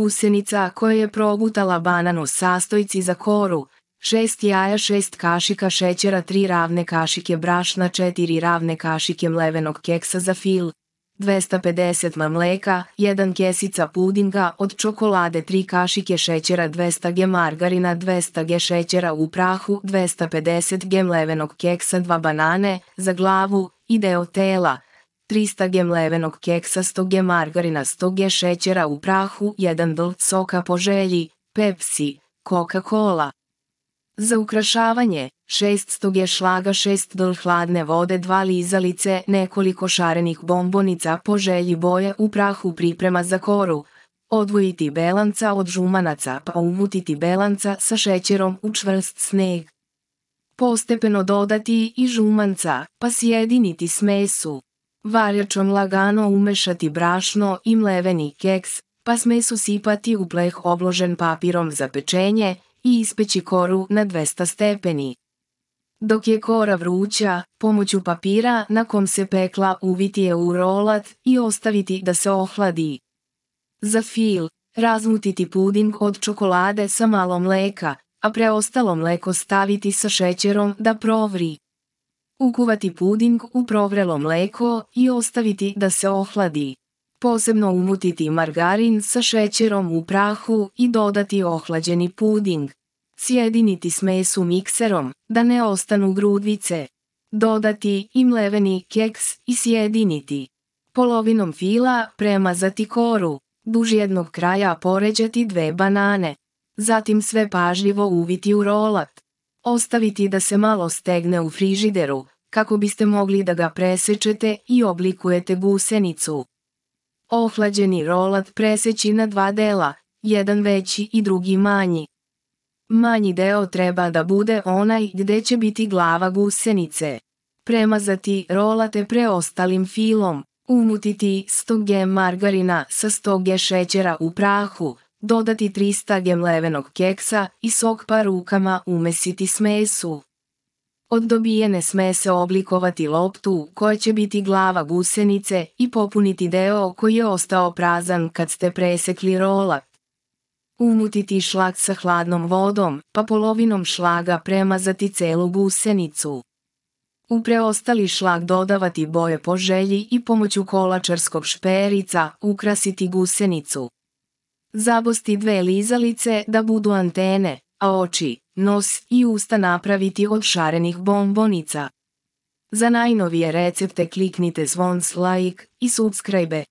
gusenica koja je progutala bananu sastojci za koru, 6 jaja 6 kašika šećera 3 ravne kašike brašna 4 ravne kašike mlevenog keksa za fil, 250 ml mleka, 1 kesica pudinga od čokolade 3 kašike šećera 200 g margarina 200 g šećera u prahu 250 g mlevenog keksa 2 banane za glavu i deo tela 300 g mlevenog keksa, 100 g margarina, 100 g šećera u prahu, 1 dl soka po želji, Pepsi, Coca-Cola. Za ukrašavanje, 600 g šlaga, 6 dl hladne vode, 2 lizalice, nekoliko šarenih bombonica po želji boje u prahu priprema za koru. Odvojiti belanca od žumanaca pa umutiti belanca sa šećerom u čvrst sneg. Postepeno dodati i žumanca, pa sjediniti smesu. Varjačom lagano umešati brašno i mleveni keks, pa smesu sipati u pleh obložen papirom za pečenje i ispeći koru na 200 stepeni. Dok je kora vruća, pomoću papira na kom se pekla uviti je u rolat i ostaviti da se ohladi. Za fil, razmutiti puding od čokolade sa malo mleka, a preostalo mleko staviti sa šećerom da provri. Ukuvati puding u provrelo mleko i ostaviti da se ohladi. Posebno umutiti margarin sa šećerom u prahu i dodati ohlađeni puding. Sjediniti smesu mikserom, da ne ostanu grudvice. Dodati i mleveni keks i sjediniti. Polovinom fila premazati koru. Duž jednog kraja poređati dve banane. Zatim sve pažljivo uviti u rolat. Ostaviti da se malo stegne u frižideru, kako biste mogli da ga presečete i oblikujete gusenicu. Ohlađeni rolat preseći na dva dela, jedan veći i drugi manji. Manji deo treba da bude onaj gdje će biti glava gusenice. Premazati rolate preostalim filom, umutiti 100 g margarina sa 100 g šećera u prahu, dodati 300 g levenog keksa i sok pa rukama umesiti smesu. Od dobijene smese oblikovati loptu koja će biti glava gusenice i popuniti deo koji je ostao prazan kad ste presekli rola. Umutiti šlag sa hladnom vodom, pa polovinom šlaga premazati celu gusenicu. U preostali šlag dodavati boje po želji i pomoću kolačarskog šperica ukrasiti gusenicu. Zabosti dve lizalice da budu antene, a oči nos i usta napraviti od šarenih bombonica. Za najnovije recepte kliknite zvon like i subscribe.